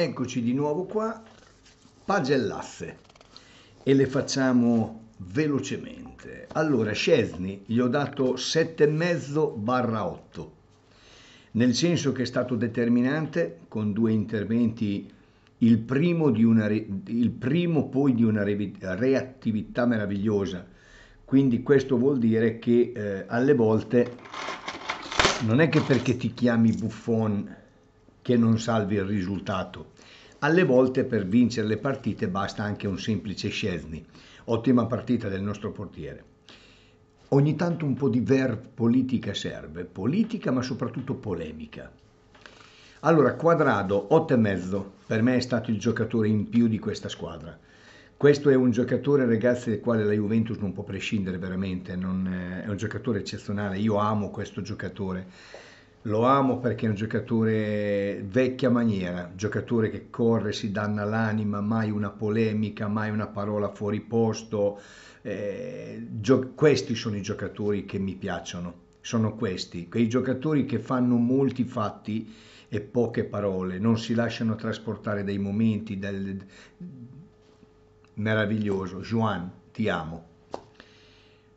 Eccoci di nuovo qua, pagellasse, e le facciamo velocemente. Allora, Scesni gli ho dato 7,5 barra 8, nel senso che è stato determinante con due interventi, il primo, di una, il primo poi di una reattività meravigliosa, quindi questo vuol dire che eh, alle volte non è che perché ti chiami Buffon che non salvi il risultato. Alle volte per vincere le partite basta anche un semplice Scesni, ottima partita del nostro portiere. Ogni tanto un po' di ver politica serve, politica ma soprattutto polemica. Allora, Quadrado, mezzo, per me è stato il giocatore in più di questa squadra. Questo è un giocatore, ragazzi, del quale la Juventus non può prescindere veramente, non, è un giocatore eccezionale, io amo questo giocatore lo amo perché è un giocatore vecchia maniera, giocatore che corre, si danna l'anima, mai una polemica, mai una parola fuori posto. Eh, gio- questi sono i giocatori che mi piacciono, sono questi, quei giocatori che fanno molti fatti e poche parole, non si lasciano trasportare dai momenti, del... meraviglioso. Juan, ti amo.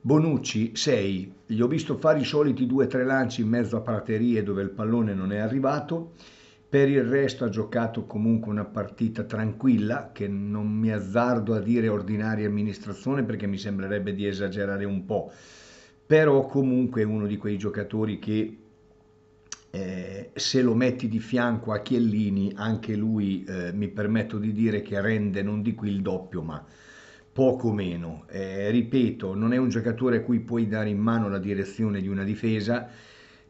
Bonucci 6, gli ho visto fare i soliti 2-3 lanci in mezzo a praterie dove il pallone non è arrivato, per il resto ha giocato comunque una partita tranquilla che non mi azzardo a dire ordinaria amministrazione perché mi sembrerebbe di esagerare un po', però comunque è uno di quei giocatori che eh, se lo metti di fianco a Chiellini anche lui eh, mi permetto di dire che rende non di qui il doppio ma poco meno. Eh, ripeto, non è un giocatore a cui puoi dare in mano la direzione di una difesa,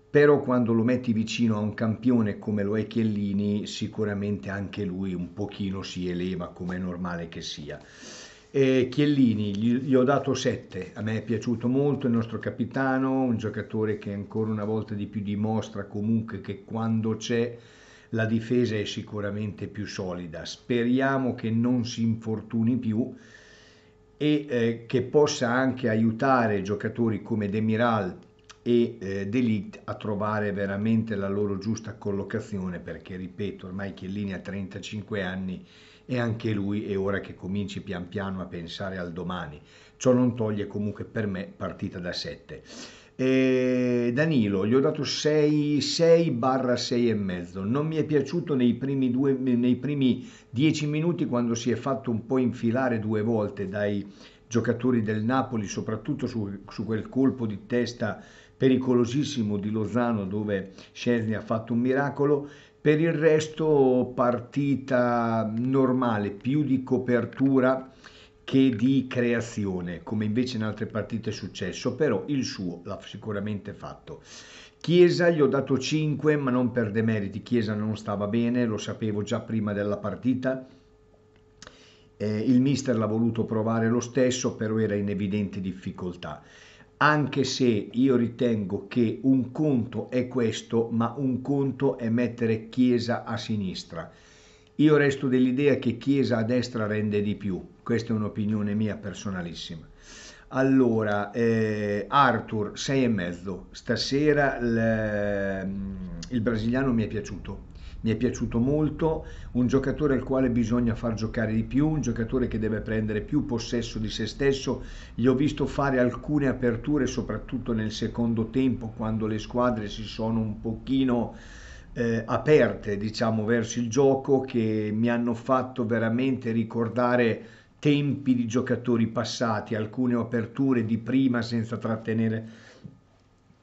però quando lo metti vicino a un campione come lo è Chiellini, sicuramente anche lui un pochino si eleva come è normale che sia. Eh, Chiellini, gli, gli, ho dato 7, a me è piaciuto molto il nostro capitano, un giocatore che ancora una volta di più dimostra comunque che quando c'è la difesa è sicuramente più solida. Speriamo che non si infortuni più, e eh, che possa anche aiutare giocatori come Demiral e eh, Delict a trovare veramente la loro giusta collocazione perché ripeto ormai Chiellini ha 35 anni e anche lui è ora che cominci pian piano a pensare al domani ciò non toglie comunque per me partita da 7 e Danilo, gli ho dato 6, 6 barra 6 e mezzo, non mi è piaciuto nei primi, due, nei primi 10 minuti quando si è fatto un po' infilare due volte dai giocatori del Napoli, soprattutto su, su quel colpo di testa pericolosissimo di Lozano dove Scesni ha fatto un miracolo, per il resto partita normale, più di copertura che di creazione, come invece in altre partite è successo, però il suo l'ha sicuramente fatto. Chiesa gli ho dato 5, ma non per demeriti, Chiesa non stava bene, lo sapevo già prima della partita. Eh, il mister l'ha voluto provare lo stesso, però era in evidente difficoltà. Anche se io ritengo che un conto è questo, ma un conto è mettere Chiesa a sinistra. Io resto dell'idea che Chiesa a destra rende di più, questa è un'opinione mia personalissima. Allora, eh, Arthur, 6 e mezzo. Stasera mm, il brasiliano mi è piaciuto, mi è piaciuto molto, un giocatore al quale bisogna far giocare di più, un giocatore che deve prendere più possesso di se stesso. Gli ho visto fare alcune aperture, soprattutto nel secondo tempo, quando le squadre si sono un pochino eh, aperte, diciamo, verso il gioco, che mi hanno fatto veramente ricordare tempi di giocatori passati, alcune aperture di prima senza trattenere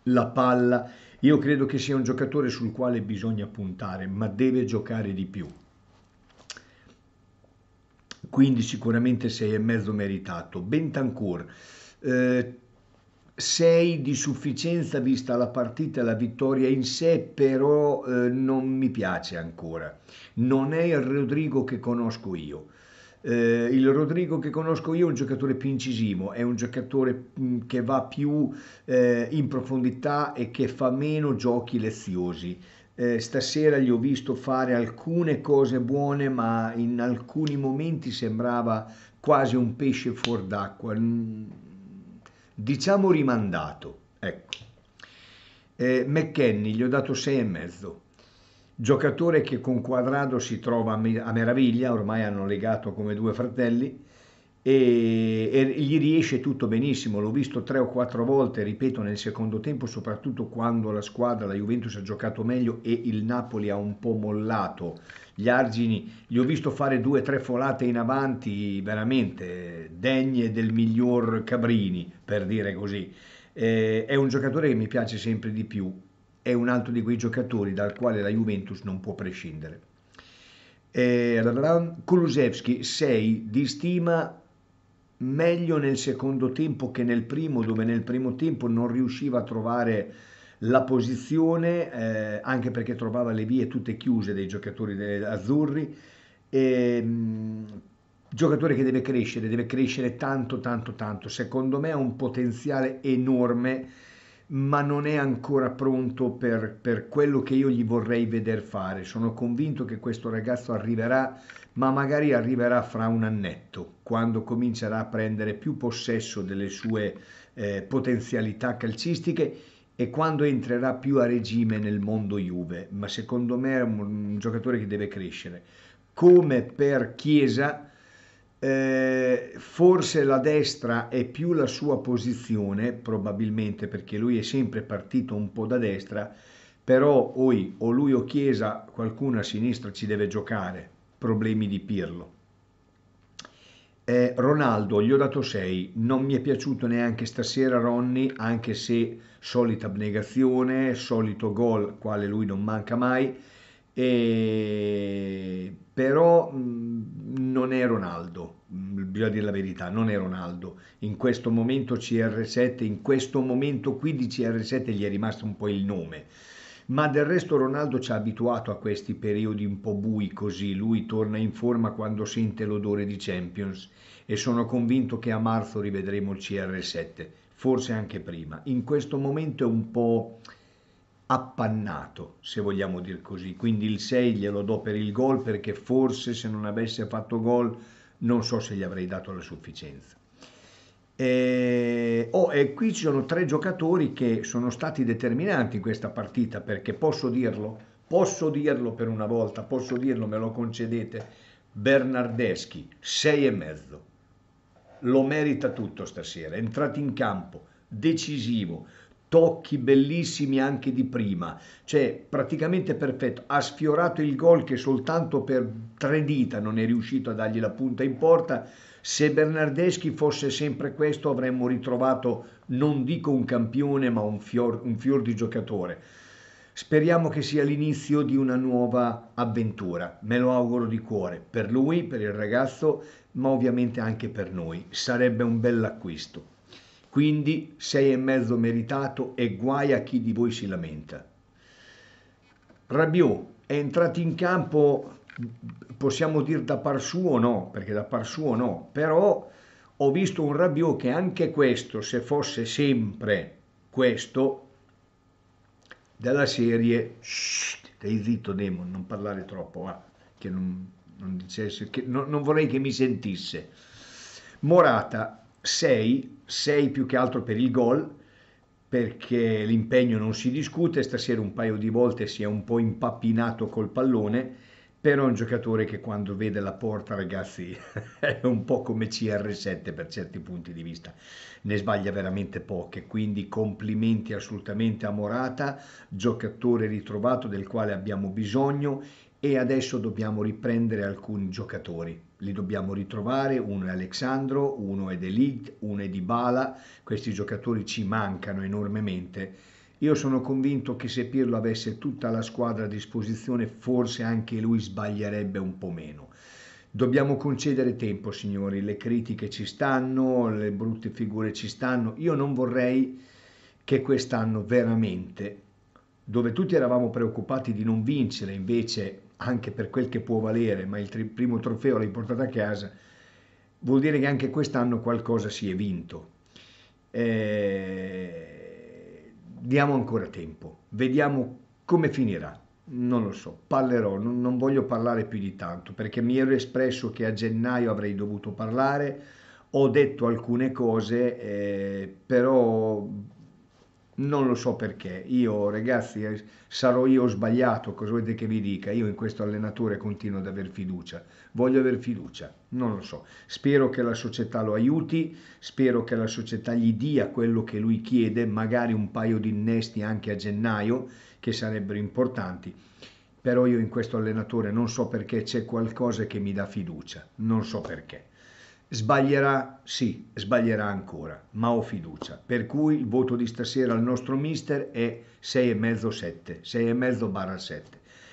la palla. Io credo che sia un giocatore sul quale bisogna puntare, ma deve giocare di più. Quindi sicuramente 6,5 meritato. Bentancur, 6 eh, di sufficienza vista la partita e la vittoria in sé, però eh, non mi piace ancora. Non è il Rodrigo che conosco io. Eh, il Rodrigo che conosco io è un giocatore più incisivo, è un giocatore mm, che va più eh, in profondità e che fa meno giochi leziosi. Eh, stasera gli ho visto fare alcune cose buone, ma in alcuni momenti sembrava quasi un pesce fuor d'acqua, mm, diciamo rimandato. Ecco. Eh, McKenny gli ho dato 6,5 giocatore che con Quadrado si trova a meraviglia, ormai hanno legato come due fratelli e, e gli riesce tutto benissimo, l'ho visto tre o quattro volte, ripeto, nel secondo tempo, soprattutto quando la squadra, la Juventus ha giocato meglio e il Napoli ha un po' mollato gli argini, gli ho visto fare due o tre folate in avanti veramente degne del miglior Cabrini, per dire così. Eh, è un giocatore che mi piace sempre di più, è un altro di quei giocatori dal quale la Juventus non può prescindere. Eh, Kulusevski 6 di stima meglio nel secondo tempo che nel primo, dove nel primo tempo non riusciva a trovare la posizione, eh, anche perché trovava le vie tutte chiuse dei giocatori azzurri. E, ehm, giocatore che deve crescere, deve crescere tanto, tanto, tanto. Secondo me ha un potenziale enorme ma non è ancora pronto per, per quello che io gli vorrei vedere fare. Sono convinto che questo ragazzo arriverà, ma magari arriverà fra un annetto, quando comincerà a prendere più possesso delle sue eh, potenzialità calcistiche e quando entrerà più a regime nel mondo Juve. Ma secondo me è un, un giocatore che deve crescere. Come per Chiesa eh, forse la destra è più la sua posizione, probabilmente perché lui è sempre partito un po' da destra, però oi, o lui o Chiesa, qualcuno a sinistra ci deve giocare, problemi di Pirlo. Eh, Ronaldo, gli ho dato 6, non mi è piaciuto neanche stasera Ronny, anche se solita abnegazione, solito gol, quale lui non manca mai, e... Ehm, però mh, mhmm, non è Ronaldo, mhmm, bisogna dire la verità, non è Ronaldo. In questo momento CR7, in questo momento qui di CR7 gli è rimasto un po' il nome. Ma del resto Ronaldo ci ha abituato a questi periodi un po' bui così, lui torna in forma quando sente l'odore di Champions e sono convinto che a marzo rivedremo il CR7, forse anche prima. In questo momento è un po' appannato, se vogliamo dire così. Quindi il 6 glielo do per il gol perché forse se non avesse fatto gol non so se gli avrei dato la sufficienza. E, eh, oh, e qui ci sono tre giocatori che sono stati determinanti in questa partita perché posso dirlo, posso dirlo per una volta, posso dirlo, me lo concedete. Bernardeschi, 6 e mezzo, Lo merita tutto stasera, è entrato in campo, decisivo, tocchi bellissimi anche di prima, cioè praticamente perfetto, ha sfiorato il gol che soltanto per tre dita non è riuscito a dargli la punta in porta, se Bernardeschi fosse sempre questo avremmo ritrovato non dico un campione ma un fior, un fior di giocatore. Speriamo che sia l'inizio di una nuova avventura, me lo auguro di cuore, per lui, per il ragazzo, ma ovviamente anche per noi. Sarebbe un bell'acquisto. acquisto. Quindi sei e mezzo meritato e guai a chi di voi si lamenta. Rabiot è entrato in campo, possiamo dire da par suo no, perché da par suo no, però ho visto un Rabiot che anche questo, se fosse sempre questo, della serie, stai zitto Demon, non parlare troppo, va, che non, non dicesse, che non, non vorrei che mi sentisse. Morata 6, 6 più che altro per il gol, perché l'impegno non si discute, stasera un paio di volte si è un po' impappinato col pallone, però è un giocatore che quando vede la porta, ragazzi, è un po' come CR7 per certi punti di vista, ne sbaglia veramente poche, quindi complimenti assolutamente a Morata, giocatore ritrovato del quale abbiamo bisogno e adesso dobbiamo riprendere alcuni giocatori li dobbiamo ritrovare, uno è Alexandro, uno è De Ligt, uno è Dybala, questi giocatori ci mancano enormemente. Io sono convinto che se Pirlo avesse tutta la squadra a disposizione forse anche lui sbaglierebbe un po' meno. Dobbiamo concedere tempo, signori, le critiche ci stanno, le brutte figure ci stanno. Io non vorrei che quest'anno veramente dove tutti eravamo preoccupati di non vincere, invece anche per quel che può valere, ma il tri- primo trofeo l'hai portato a casa, vuol dire che anche quest'anno qualcosa si è vinto. Eh, diamo ancora tempo, vediamo come finirà. Non lo so, parlerò, non, non voglio parlare più di tanto perché mi ero espresso che a gennaio avrei dovuto parlare, ho detto alcune cose, eh, però non lo so perché. Io, ragazzi, eh, sarò io sbagliato, cosa volete che vi dica? Io in questo allenatore continuo ad aver fiducia, voglio aver fiducia, non lo so. Spero che la società lo aiuti, spero che la società gli dia quello che lui chiede, magari un paio di innesti anche a gennaio, che sarebbero importanti. Però io in questo allenatore non so perché c'è qualcosa che mi dà fiducia, non so perché. Sbaglierà? Sì, sbaglierà ancora, ma ho fiducia. Per cui il voto di stasera al nostro mister è 6,5-7, 6,5-7.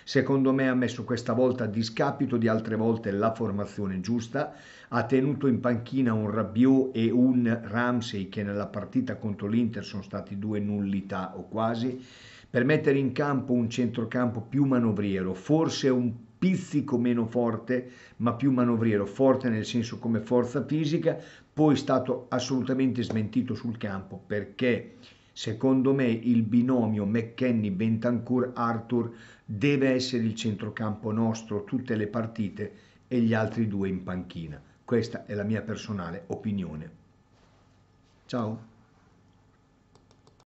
Secondo me ha messo questa volta a discapito di altre volte la formazione giusta, ha tenuto in panchina un Rabiot e un Ramsey che nella partita contro l'Inter sono stati due nullità o quasi, per mettere in campo un centrocampo più manovriero, forse un pizzico meno forte, ma più manovriero, forte nel senso come forza fisica, poi è stato assolutamente smentito sul campo perché secondo me il binomio McKenny, Bentancur, Arthur deve essere il centrocampo nostro tutte le partite e gli altri due in panchina. Questa è la mia personale opinione. Ciao.